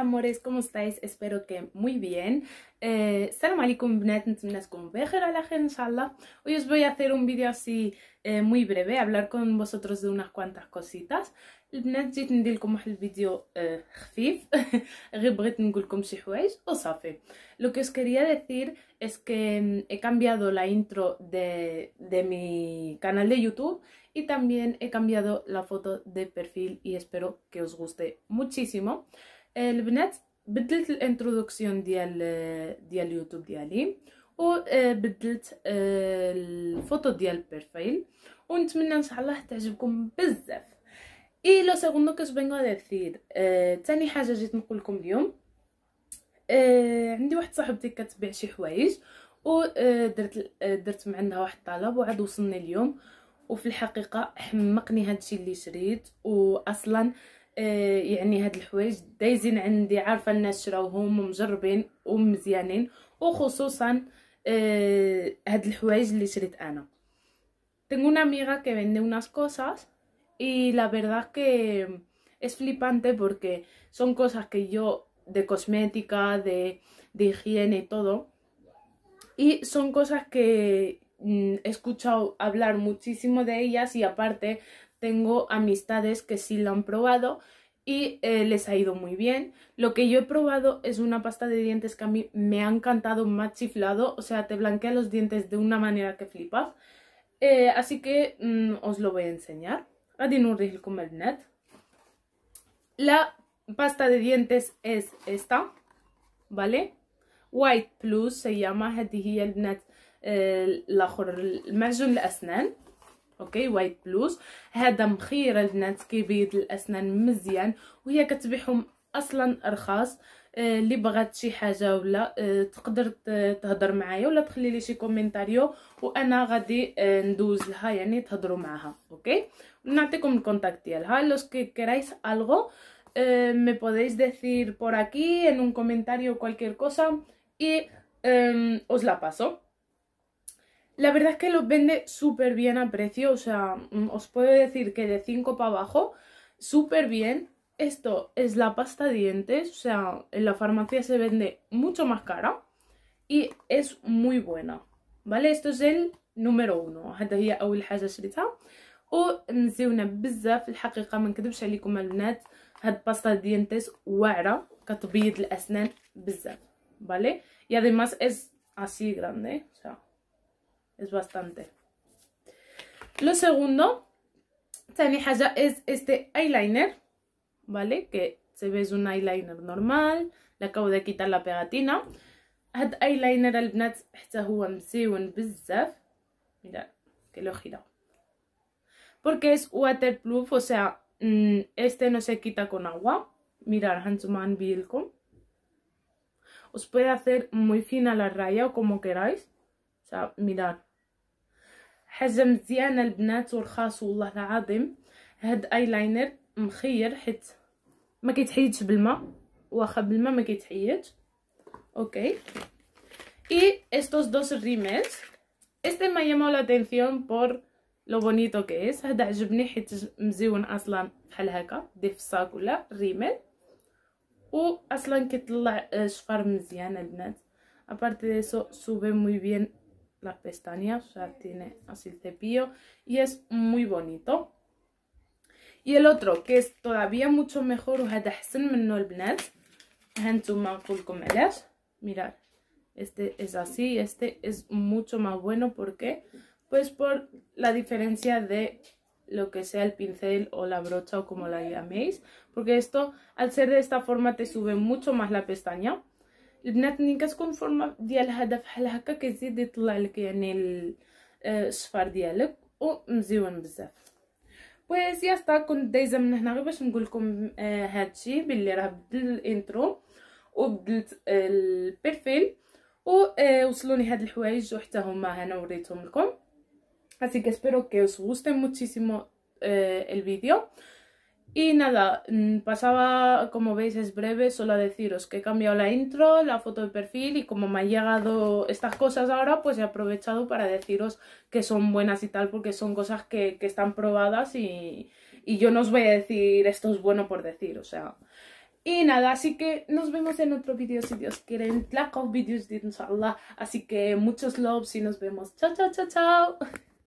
amores, ¿cómo estáis? Espero que muy bien. Eh, salam alaikum, inshallah. Hoy os voy a hacer un vídeo así eh, muy breve, hablar con vosotros de unas cuantas cositas. البنات جيت ندير لكم واحد خفيف غير بغيت نقول lo que os quería decir es que mm, he cambiado la intro de, de mi canal de YouTube y también he cambiado la foto de perfil y espero que os guste muchísimo. البنات بدلت الانترودكسيون ديال ديال اليوتيوب ديالي وبدلت آه، آه، الفوتو ديال البروفايل ونتمنى ان شاء الله تعجبكم بزاف اي لو سيغوندو كتبان غادي كثير ثاني آه، حاجه جيت نقول لكم اليوم عندي واحد صاحبتي كتبيع شي حوايج ودرت درت مع عندها واحد الطلب وعاد وصلني اليوم وفي الحقيقه حمقني هادشي اللي شريت واصلا آه يعني هاد الحوايج دايزين عندي عارفه الناس شراوهم tengo una amiga que vende unas cosas y la verdad que es flipante porque son cosas que yo de cosmética, de, de higiene y todo. Y son cosas que mm, he escuchado hablar muchísimo de ellas y aparte tengo amistades que sí lo han probado y eh, les ha ido muy bien. Lo que yo he probado es una pasta de dientes que a mí me ha encantado, más chiflado, o sea, te blanquea los dientes de una manera que flipas. Eh, así que mm, os lo voy a enseñar. La pasta de dientes es esta, ¿vale? White Plus se llama, Eh, اوكي وايت بلوز هذا مخير البنات كيبيض الاسنان مزيان وهي كتبيعهم اصلا ارخاص آه، اللي آه بغات شي حاجه ولا آه تقدر تهضر معايا ولا تخلي لي شي كومنتاريو وانا غادي آه ندوز لها يعني تهضروا معاها اوكي نعطيكم الكونتاكت ديالها لو كيرايس algo مي آه، podéis decir por aquí en un كومنتاريو كوالكير كوسا اي os لا باسو La verdad es que lo vende súper bien a precio, o sea, mm, os puedo decir que de 5 para abajo, súper bien. Esto es la pasta dientes, o sea, en la farmacia se vende mucho más cara y es muy buena, ¿vale? Esto es el número uno. هذا هي أول حاجة شريتها el بزاف الحقيقة ما نكذبش عليكم البنات هاد باستا دينتيس واعرة كتبيض الأسنان بزاف, ¿vale? Y además es así grande, o sea, es bastante. Lo segundo, es este eyeliner, ¿vale? Que se ve es un eyeliner normal, le acabo de quitar la pegatina. eyeliner eyeliner. البنات mira que lo he girado porque es waterproof o sea mm, este no se quita con agua mirar Hansuman نبين os puede hacer muy fina la raya o como queráis o sea Mirad. حاجه مزيانه البنات ورخاص والله العظيم هاد اي لاينر مخير حيت ما كيتحيدش بالماء واخا بالماء ما كيتحيدش اوكي اي استوس دوس rímels استي ما يما لا atención بور لو بونيتو que هذا عجبني حيت مزيون اصلا بحال هكا ديف في ولا ريميل و اصلا كيطلع شفار مزيان البنات ابارتي سو eso موي بيان las pestañas, o sea, tiene así el cepillo y es muy bonito. Y el otro que es todavía mucho mejor, mirad este es así este es mucho más bueno porque pues por la diferencia de lo que sea el pincel o la brocha o como la llaméis porque esto al ser de esta forma te sube mucho más la pestaña البنات ملي كتكون فورما ديال هدا بحال هكا كيزيد يطلع لك يعني الشفار آه، ديالك ومزيون بزاف ويس يا كنت دايزه من هنا غير باش نقول لكم آه هادشي باللي راه بدل الانترو وبدلت آه البرفيل ووصلوني آه، هاد الحوايج وحتى هما هنا وريتهم لكم así que espero que os آه، الفيديو آه Y nada, mm, pasaba, como veis, es breve, solo a deciros que he cambiado la intro, la foto de perfil y como me han llegado estas cosas ahora, pues he aprovechado para deciros que son buenas y tal, porque son cosas que, están probadas y, yo no os voy a decir esto es bueno por decir, o sea... Y nada, así que nos vemos en otro vídeo si Dios quiere, en Videos de Inshallah. Así que muchos loves y nos vemos. Chao, chao, chao, chao.